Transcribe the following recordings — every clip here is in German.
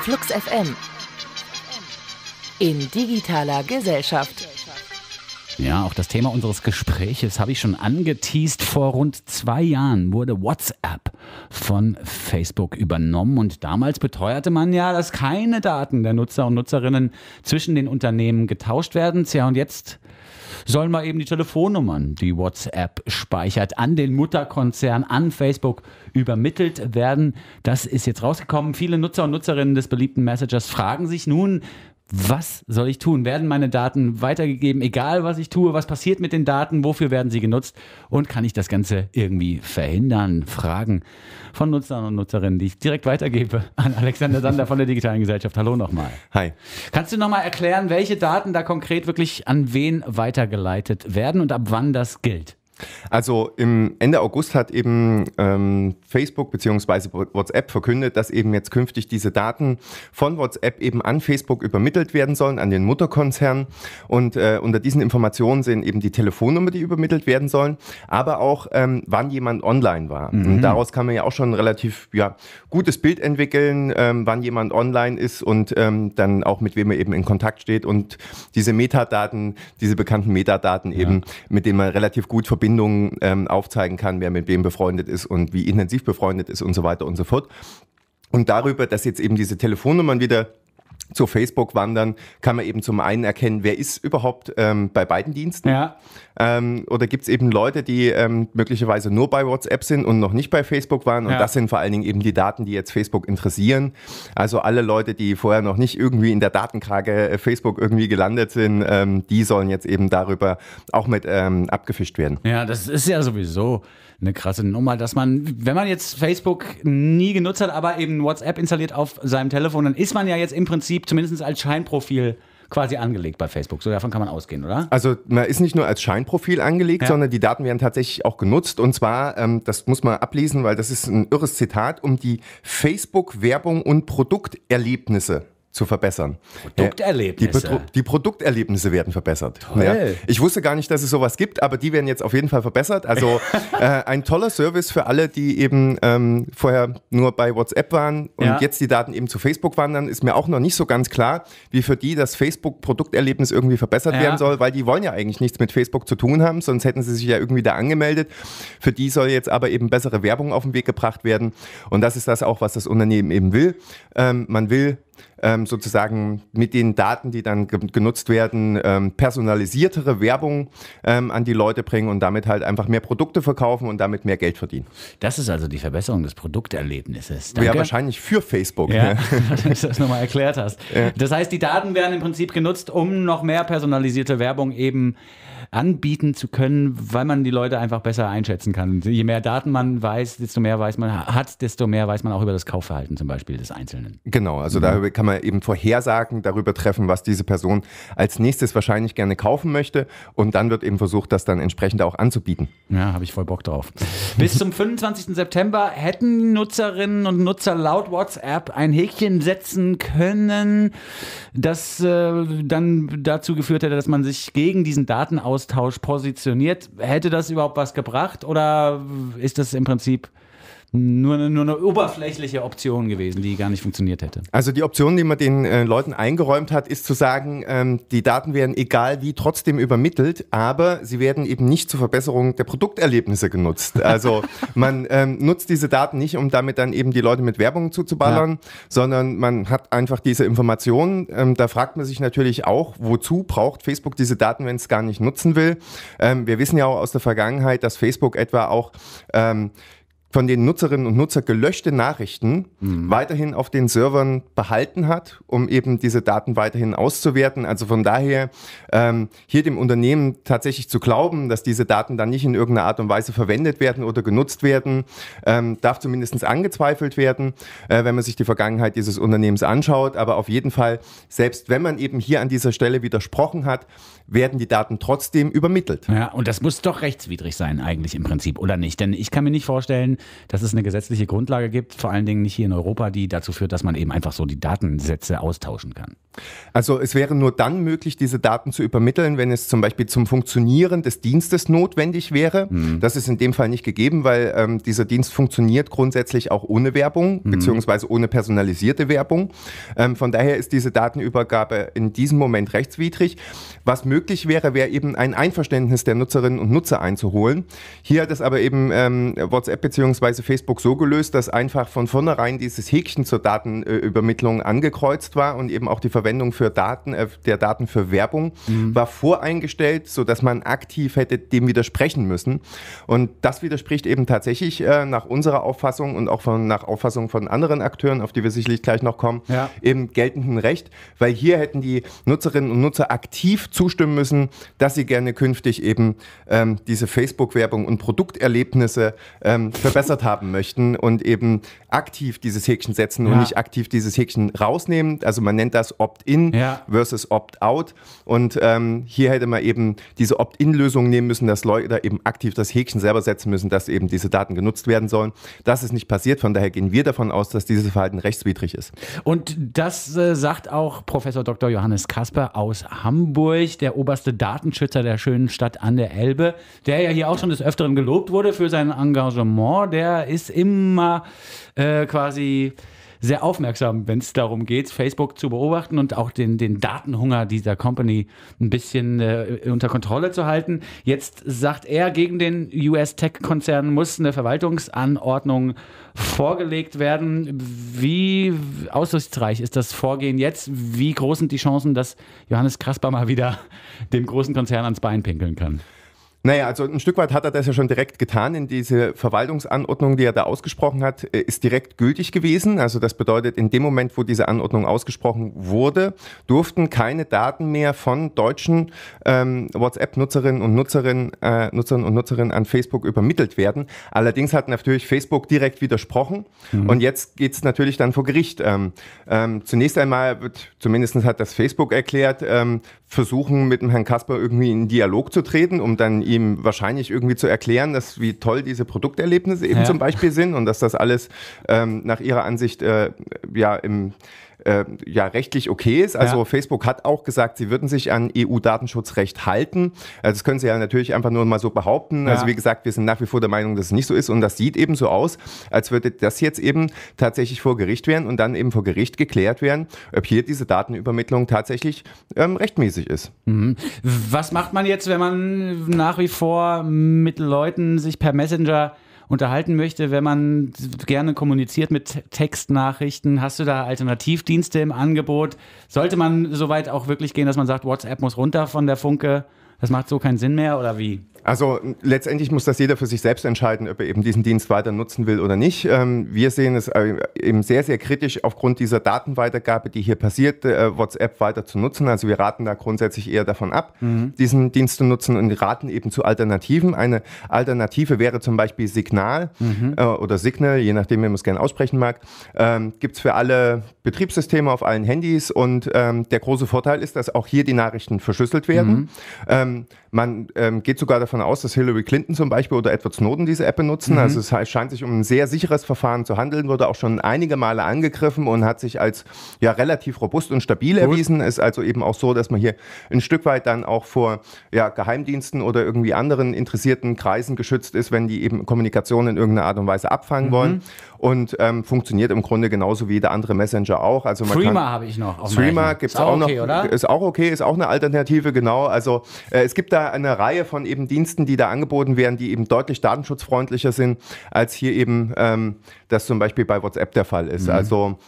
Flux FM in digitaler Gesellschaft. Ja, auch das Thema unseres Gespräches habe ich schon angeteased. Vor rund zwei Jahren wurde WhatsApp von Facebook übernommen. Und damals beteuerte man ja, dass keine Daten der Nutzer und Nutzerinnen zwischen den Unternehmen getauscht werden. Tja, und jetzt sollen mal eben die Telefonnummern, die WhatsApp speichert, an den Mutterkonzern, an Facebook übermittelt werden. Das ist jetzt rausgekommen. Viele Nutzer und Nutzerinnen des beliebten Messagers fragen sich nun, was soll ich tun? Werden meine Daten weitergegeben, egal was ich tue? Was passiert mit den Daten? Wofür werden sie genutzt? Und kann ich das Ganze irgendwie verhindern? Fragen von Nutzern und Nutzerinnen, die ich direkt weitergebe an Alexander Sander von der Digitalen Gesellschaft. Hallo nochmal. Hi. Kannst du nochmal erklären, welche Daten da konkret wirklich an wen weitergeleitet werden und ab wann das gilt? Also im Ende August hat eben ähm, Facebook bzw. WhatsApp verkündet, dass eben jetzt künftig diese Daten von WhatsApp eben an Facebook übermittelt werden sollen, an den Mutterkonzern. Und äh, unter diesen Informationen sind eben die Telefonnummer, die übermittelt werden sollen, aber auch ähm, wann jemand online war. Mhm. Und daraus kann man ja auch schon ein relativ ja, gutes Bild entwickeln, ähm, wann jemand online ist und ähm, dann auch mit wem er eben in Kontakt steht und diese Metadaten, diese bekannten Metadaten ja. eben, mit denen man relativ gut verbindet Verbindungen ähm, aufzeigen kann, wer mit wem befreundet ist und wie intensiv befreundet ist und so weiter und so fort. Und darüber, dass jetzt eben diese Telefonnummern wieder zu Facebook wandern, kann man eben zum einen erkennen, wer ist überhaupt ähm, bei beiden Diensten. Ja. Ähm, oder gibt es eben Leute, die ähm, möglicherweise nur bei WhatsApp sind und noch nicht bei Facebook waren. Und ja. das sind vor allen Dingen eben die Daten, die jetzt Facebook interessieren. Also alle Leute, die vorher noch nicht irgendwie in der Datenkrage äh, Facebook irgendwie gelandet sind, ähm, die sollen jetzt eben darüber auch mit ähm, abgefischt werden. Ja, das ist ja sowieso eine krasse Nummer, dass man, wenn man jetzt Facebook nie genutzt hat, aber eben WhatsApp installiert auf seinem Telefon, dann ist man ja jetzt im Prinzip Prinzip zumindest als Scheinprofil quasi angelegt bei Facebook. So davon kann man ausgehen, oder? Also man ist nicht nur als Scheinprofil angelegt, ja. sondern die Daten werden tatsächlich auch genutzt. Und zwar, ähm, das muss man ablesen, weil das ist ein irres Zitat, um die Facebook-Werbung und Produkterlebnisse zu verbessern. Produkterlebnisse. Die, Pro die, Produkterlebnisse werden verbessert. Ja. Ich wusste gar nicht, dass es sowas gibt, aber die werden jetzt auf jeden Fall verbessert. Also äh, ein toller Service für alle, die eben ähm, vorher nur bei WhatsApp waren und ja. jetzt die Daten eben zu Facebook wandern, ist mir auch noch nicht so ganz klar, wie für die das Facebook-Produkterlebnis irgendwie verbessert ja. werden soll, weil die wollen ja eigentlich nichts mit Facebook zu tun haben, sonst hätten sie sich ja irgendwie da angemeldet. Für die soll jetzt aber eben bessere Werbung auf den Weg gebracht werden. Und das ist das auch, was das Unternehmen eben will. Ähm, man will ähm, sozusagen mit den Daten, die dann ge genutzt werden, ähm, personalisiertere Werbung ähm, an die Leute bringen und damit halt einfach mehr Produkte verkaufen und damit mehr Geld verdienen. Das ist also die Verbesserung des Produkterlebnisses. Danke. Ja, wahrscheinlich für Facebook. Ja, ne? dass du das nochmal erklärt hast. Ja. Das heißt, die Daten werden im Prinzip genutzt, um noch mehr personalisierte Werbung eben anbieten zu können, weil man die Leute einfach besser einschätzen kann. Je mehr Daten man weiß, desto mehr weiß man hat, desto mehr weiß man auch über das Kaufverhalten zum Beispiel des Einzelnen. Genau, also mhm. da kann man eben Vorhersagen darüber treffen, was diese Person als nächstes wahrscheinlich gerne kaufen möchte. Und dann wird eben versucht, das dann entsprechend auch anzubieten. Ja, habe ich voll Bock drauf. Bis zum 25. September hätten Nutzerinnen und Nutzer laut WhatsApp ein Häkchen setzen können, das äh, dann dazu geführt hätte, dass man sich gegen diesen Datenaustausch positioniert. Hätte das überhaupt was gebracht oder ist das im Prinzip nur eine, nur eine oberflächliche Option gewesen, die gar nicht funktioniert hätte. Also die Option, die man den äh, Leuten eingeräumt hat, ist zu sagen, ähm, die Daten werden egal wie trotzdem übermittelt, aber sie werden eben nicht zur Verbesserung der Produkterlebnisse genutzt. Also man ähm, nutzt diese Daten nicht, um damit dann eben die Leute mit Werbung zuzuballern, ja. sondern man hat einfach diese Informationen. Ähm, da fragt man sich natürlich auch, wozu braucht Facebook diese Daten, wenn es gar nicht nutzen will. Ähm, wir wissen ja auch aus der Vergangenheit, dass Facebook etwa auch ähm, von den Nutzerinnen und Nutzer gelöschte Nachrichten mhm. weiterhin auf den Servern behalten hat, um eben diese Daten weiterhin auszuwerten. Also von daher ähm, hier dem Unternehmen tatsächlich zu glauben, dass diese Daten dann nicht in irgendeiner Art und Weise verwendet werden oder genutzt werden, ähm, darf zumindest angezweifelt werden, äh, wenn man sich die Vergangenheit dieses Unternehmens anschaut. Aber auf jeden Fall, selbst wenn man eben hier an dieser Stelle widersprochen hat, werden die Daten trotzdem übermittelt. Ja, und das muss doch rechtswidrig sein eigentlich im Prinzip, oder nicht? Denn ich kann mir nicht vorstellen, dass es eine gesetzliche Grundlage gibt, vor allen Dingen nicht hier in Europa, die dazu führt, dass man eben einfach so die Datensätze austauschen kann. Also es wäre nur dann möglich, diese Daten zu übermitteln, wenn es zum Beispiel zum Funktionieren des Dienstes notwendig wäre. Mhm. Das ist in dem Fall nicht gegeben, weil ähm, dieser Dienst funktioniert grundsätzlich auch ohne Werbung, mhm. beziehungsweise ohne personalisierte Werbung. Ähm, von daher ist diese Datenübergabe in diesem Moment rechtswidrig. Was möglich wäre, wäre eben ein Einverständnis der Nutzerinnen und Nutzer einzuholen. Hier hat es aber eben ähm, WhatsApp bzw beziehungsweise Facebook so gelöst, dass einfach von vornherein dieses Häkchen zur Datenübermittlung angekreuzt war und eben auch die Verwendung für Daten, äh, der Daten für Werbung mhm. war voreingestellt, sodass man aktiv hätte dem widersprechen müssen. Und das widerspricht eben tatsächlich äh, nach unserer Auffassung und auch von, nach Auffassung von anderen Akteuren, auf die wir sicherlich gleich noch kommen, ja. eben geltenden Recht, weil hier hätten die Nutzerinnen und Nutzer aktiv zustimmen müssen, dass sie gerne künftig eben ähm, diese Facebook-Werbung und Produkterlebnisse ähm, verbessert haben möchten und eben aktiv dieses Häkchen setzen ja. und nicht aktiv dieses Häkchen rausnehmen. Also man nennt das Opt-in ja. versus Opt-out. Und ähm, hier hätte man eben diese Opt-in-Lösung nehmen müssen, dass Leute eben aktiv das Häkchen selber setzen müssen, dass eben diese Daten genutzt werden sollen. Das ist nicht passiert. Von daher gehen wir davon aus, dass dieses Verhalten rechtswidrig ist. Und das äh, sagt auch Professor Dr. Johannes Kasper aus Hamburg, der oberste Datenschützer der schönen Stadt an der Elbe, der ja hier auch schon des Öfteren gelobt wurde für sein Engagement. Der ist immer äh, äh, quasi sehr aufmerksam, wenn es darum geht, Facebook zu beobachten und auch den, den Datenhunger dieser Company ein bisschen äh, unter Kontrolle zu halten. Jetzt sagt er, gegen den US-Tech-Konzern muss eine Verwaltungsanordnung vorgelegt werden. Wie aussichtsreich ist das Vorgehen jetzt? Wie groß sind die Chancen, dass Johannes Krasper mal wieder dem großen Konzern ans Bein pinkeln kann? Naja, also ein Stück weit hat er das ja schon direkt getan, in diese Verwaltungsanordnung, die er da ausgesprochen hat, äh, ist direkt gültig gewesen. Also das bedeutet, in dem Moment, wo diese Anordnung ausgesprochen wurde, durften keine Daten mehr von deutschen ähm, WhatsApp-Nutzerinnen und Nutzerinnen, äh, Nutzerinnen und Nutzerinnen an Facebook übermittelt werden. Allerdings hat natürlich Facebook direkt widersprochen mhm. und jetzt geht es natürlich dann vor Gericht. Ähm, ähm, zunächst einmal wird, zumindest hat das Facebook erklärt, ähm, versuchen, mit dem Herrn Kasper irgendwie in Dialog zu treten, um dann ihm wahrscheinlich irgendwie zu erklären, dass wie toll diese Produkterlebnisse eben ja. zum Beispiel sind und dass das alles ähm, nach ihrer Ansicht äh, ja im äh, ja rechtlich okay ist. Also ja. Facebook hat auch gesagt, sie würden sich an EU-Datenschutzrecht halten. Also das können sie ja natürlich einfach nur mal so behaupten. Also ja. Also wie gesagt, wir sind nach wie vor der Meinung, dass es nicht so ist und das sieht eben so aus, als würde das jetzt eben tatsächlich vor Gericht werden und dann eben vor Gericht geklärt werden, ob hier diese Datenübermittlung tatsächlich ähm, rechtmäßig ist. Mhm. Was macht man jetzt, wenn man nach wie vor mit Leuten sich per Messenger unterhalten möchte, wenn man gerne kommuniziert mit Textnachrichten, hast du da Alternativdienste im Angebot? Sollte man so weit auch wirklich gehen, dass man sagt, WhatsApp muss runter von der Funke? das macht so keinen Sinn mehr oder wie? Also letztendlich muss das jeder für sich selbst entscheiden, ob er eben diesen Dienst weiter nutzen will oder nicht. Ähm, wir sehen es äh, eben sehr, sehr kritisch aufgrund dieser Datenweitergabe, die hier passiert, äh, WhatsApp weiter zu nutzen. Also wir raten da grundsätzlich eher davon ab, mhm. diesen Dienst zu nutzen und raten eben zu Alternativen. Eine Alternative wäre zum Beispiel Signal mhm. Äh, oder Signal, je nachdem, wie man es gerne aussprechen mag. Ähm, Gibt es für alle Betriebssysteme auf allen Handys und ähm, der große Vorteil ist, dass auch hier die Nachrichten verschlüsselt werden. Mhm. Ähm, um, Man ähm, geht sogar davon aus, dass Hillary Clinton zum Beispiel oder Edward Snowden diese App benutzen. Mhm. Also es scheint sich um ein sehr sicheres Verfahren zu handeln, wurde auch schon einige Male angegriffen und hat sich als ja relativ robust und stabil Gut. erwiesen. Ist also eben auch so, dass man hier ein Stück weit dann auch vor ja, Geheimdiensten oder irgendwie anderen interessierten Kreisen geschützt ist, wenn die eben Kommunikation in irgendeiner Art und Weise abfangen mhm. wollen. Und ähm, funktioniert im Grunde genauso wie jeder andere Messenger auch. Also man Threema habe ich noch. Streamer gibt es auch, auch okay, noch. Oder? Ist auch okay, ist auch eine Alternative, genau. Also äh, es gibt da eine Reihe von eben Diensten, die da angeboten werden, die eben deutlich datenschutzfreundlicher sind, als hier eben ähm, das zum Beispiel bei WhatsApp der Fall ist. Mhm. Also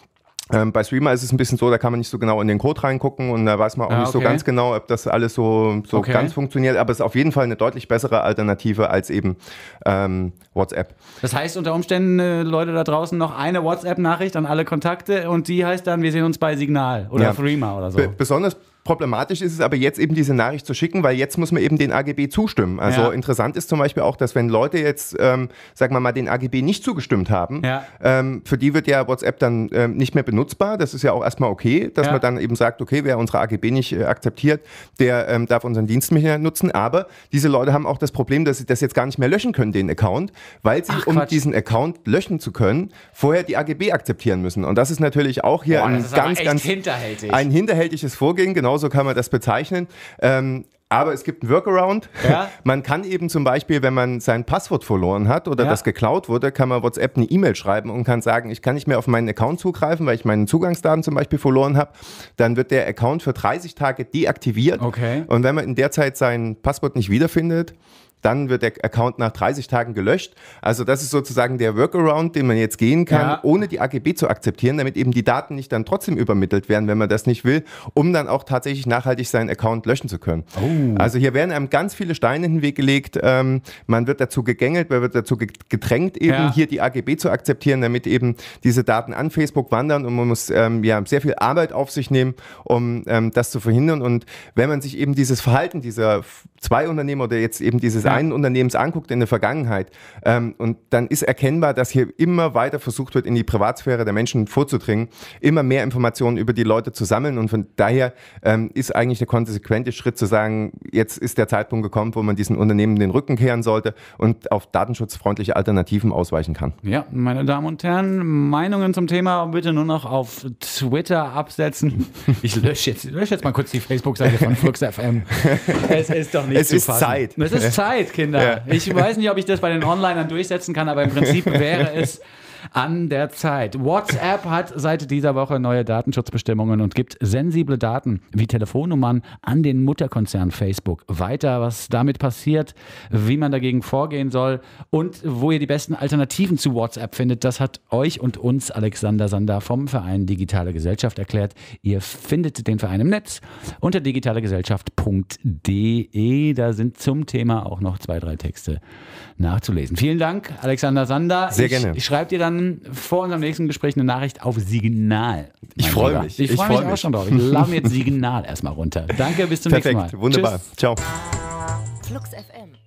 ähm, bei Streamer ist es ein bisschen so, da kann man nicht so genau in den Code reingucken und da weiß man auch ah, nicht okay. so ganz genau, ob das alles so, so okay. ganz funktioniert. Aber es ist auf jeden Fall eine deutlich bessere Alternative als eben ähm, WhatsApp. Das heißt unter Umständen, äh, Leute da draußen, noch eine WhatsApp-Nachricht an alle Kontakte und die heißt dann, wir sehen uns bei Signal oder ja. Threema oder so. B besonders Problematisch ist es aber jetzt eben diese Nachricht zu schicken, weil jetzt muss man eben den AGB zustimmen. Also ja. interessant ist zum Beispiel auch, dass wenn Leute jetzt, ähm, sagen wir mal, den AGB nicht zugestimmt haben, ja. ähm, für die wird ja WhatsApp dann ähm, nicht mehr benutzbar. Das ist ja auch erstmal okay, dass ja. man dann eben sagt, okay, wer unsere AGB nicht äh, akzeptiert, der ähm, darf unseren Dienst nicht mehr nutzen. Aber diese Leute haben auch das Problem, dass sie das jetzt gar nicht mehr löschen können, den Account, weil sie, Ach, um Quatsch. diesen Account löschen zu können, vorher die AGB akzeptieren müssen. Und das ist natürlich auch hier Boah, ein ganz, ganz hinterhältig. ein hinterhältiges Vorgehen, genau genauso kann man das bezeichnen. Ähm, aber es gibt einen Workaround. Ja? Man kann eben zum Beispiel, wenn man sein Passwort verloren hat oder ja? das geklaut wurde, kann man WhatsApp eine E-Mail schreiben und kann sagen, ich kann nicht mehr auf meinen Account zugreifen, weil ich meine Zugangsdaten zum Beispiel verloren habe. Dann wird der Account für 30 Tage deaktiviert. Okay. Und wenn man in der Zeit sein Passwort nicht wiederfindet, dann wird der Account nach 30 Tagen gelöscht. Also das ist sozusagen der Workaround, den man jetzt gehen kann, ja. ohne die AGB zu akzeptieren, damit eben die Daten nicht dann trotzdem übermittelt werden, wenn man das nicht will, um dann auch tatsächlich nachhaltig seinen Account löschen zu können. Oh. Also hier werden einem ganz viele Steine in den Weg gelegt. Ähm, man wird dazu gegängelt, man wird dazu gedrängt, eben ja. hier die AGB zu akzeptieren, damit eben diese Daten an Facebook wandern und man muss ähm, ja sehr viel Arbeit auf sich nehmen, um ähm, das zu verhindern. Und wenn man sich eben dieses Verhalten dieser zwei Unternehmer oder jetzt eben dieses ja einen Unternehmens anguckt in der Vergangenheit, ähm, und dann ist erkennbar, dass hier immer weiter versucht wird, in die Privatsphäre der Menschen vorzudringen, immer mehr Informationen über die Leute zu sammeln. Und von daher ähm, ist eigentlich der konsequente Schritt zu sagen, jetzt ist der Zeitpunkt gekommen, wo man diesen Unternehmen den Rücken kehren sollte und auf datenschutzfreundliche Alternativen ausweichen kann. Ja, meine Damen und Herren, Meinungen zum Thema bitte nur noch auf Twitter absetzen. Ich lösche jetzt, lösche jetzt mal kurz die Facebook-Seite von Flux FM. es ist doch nicht es zu ist Zeit. Es ist Zeit. Bescheid, Kinder. Ja. Ich weiß nicht, ob ich das bei den Onlinern durchsetzen kann, aber im Prinzip wäre es an der Zeit. WhatsApp hat seit dieser Woche neue Datenschutzbestimmungen und gibt sensible Daten wie Telefonnummern an den Mutterkonzern Facebook weiter, was damit passiert, wie man dagegen vorgehen soll und wo ihr die besten Alternativen zu WhatsApp findet. Das hat euch und uns Alexander Sander vom Verein Digitale Gesellschaft erklärt. Ihr findet den Verein im Netz unter digitalegesellschaft.de. Da sind zum Thema auch noch zwei, drei Texte nachzulesen. Vielen Dank, Alexander Sander. Sehr ich, gerne. Ich schreibe dir dann dann vor unserem nächsten Gespräch eine Nachricht auf Signal. Ich freue mich. Ich freue mich, freu mich, auch schon drauf. Ich lade jetzt Signal erstmal runter. Danke, bis zum Perfekt, nächsten Mal. Wunderbar. Tschüss. Ciao. Flux FM.